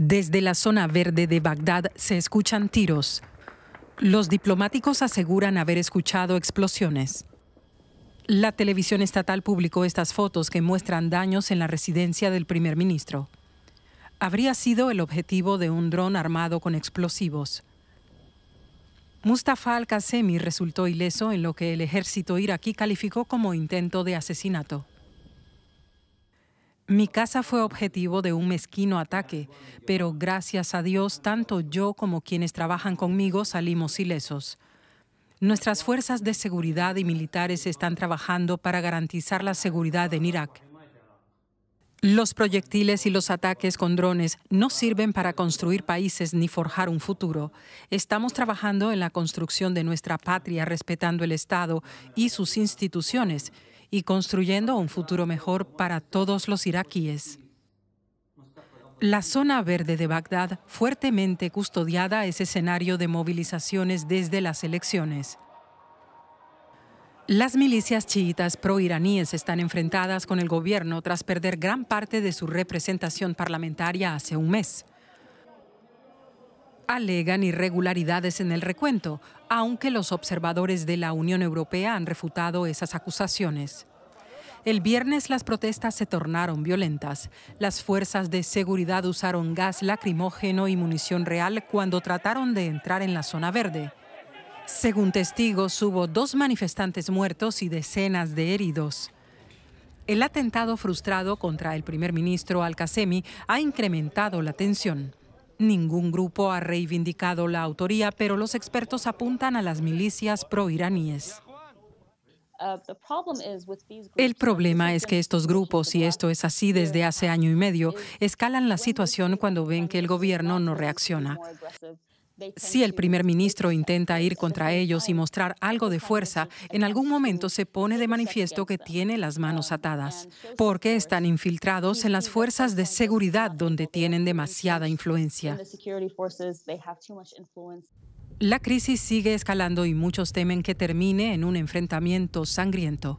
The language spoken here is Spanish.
Desde la zona verde de Bagdad se escuchan tiros. Los diplomáticos aseguran haber escuchado explosiones. La televisión estatal publicó estas fotos que muestran daños en la residencia del primer ministro. Habría sido el objetivo de un dron armado con explosivos. Mustafa al-Qasemi resultó ileso en lo que el ejército iraquí calificó como intento de asesinato. Mi casa fue objetivo de un mezquino ataque, pero gracias a Dios tanto yo como quienes trabajan conmigo salimos ilesos. Nuestras fuerzas de seguridad y militares están trabajando para garantizar la seguridad en Irak. Los proyectiles y los ataques con drones no sirven para construir países ni forjar un futuro. Estamos trabajando en la construcción de nuestra patria respetando el Estado y sus instituciones y construyendo un futuro mejor para todos los iraquíes. La zona verde de Bagdad, fuertemente custodiada, es escenario de movilizaciones desde las elecciones. Las milicias chiitas proiraníes están enfrentadas con el gobierno tras perder gran parte de su representación parlamentaria hace un mes alegan irregularidades en el recuento, aunque los observadores de la Unión Europea han refutado esas acusaciones. El viernes las protestas se tornaron violentas. Las fuerzas de seguridad usaron gas lacrimógeno y munición real cuando trataron de entrar en la zona verde. Según testigos, hubo dos manifestantes muertos y decenas de heridos. El atentado frustrado contra el primer ministro Al-Qasemi ha incrementado la tensión. Ningún grupo ha reivindicado la autoría, pero los expertos apuntan a las milicias proiraníes. Uh, el problema es que estos grupos, y esto es así desde hace año y medio, escalan la situación cuando ven que el gobierno no reacciona. Si el primer ministro intenta ir contra ellos y mostrar algo de fuerza, en algún momento se pone de manifiesto que tiene las um, manos atadas, porque están infiltrados en las fuerzas de seguridad donde tienen demasiada influencia. La crisis sigue escalando y muchos temen que termine en un enfrentamiento sangriento.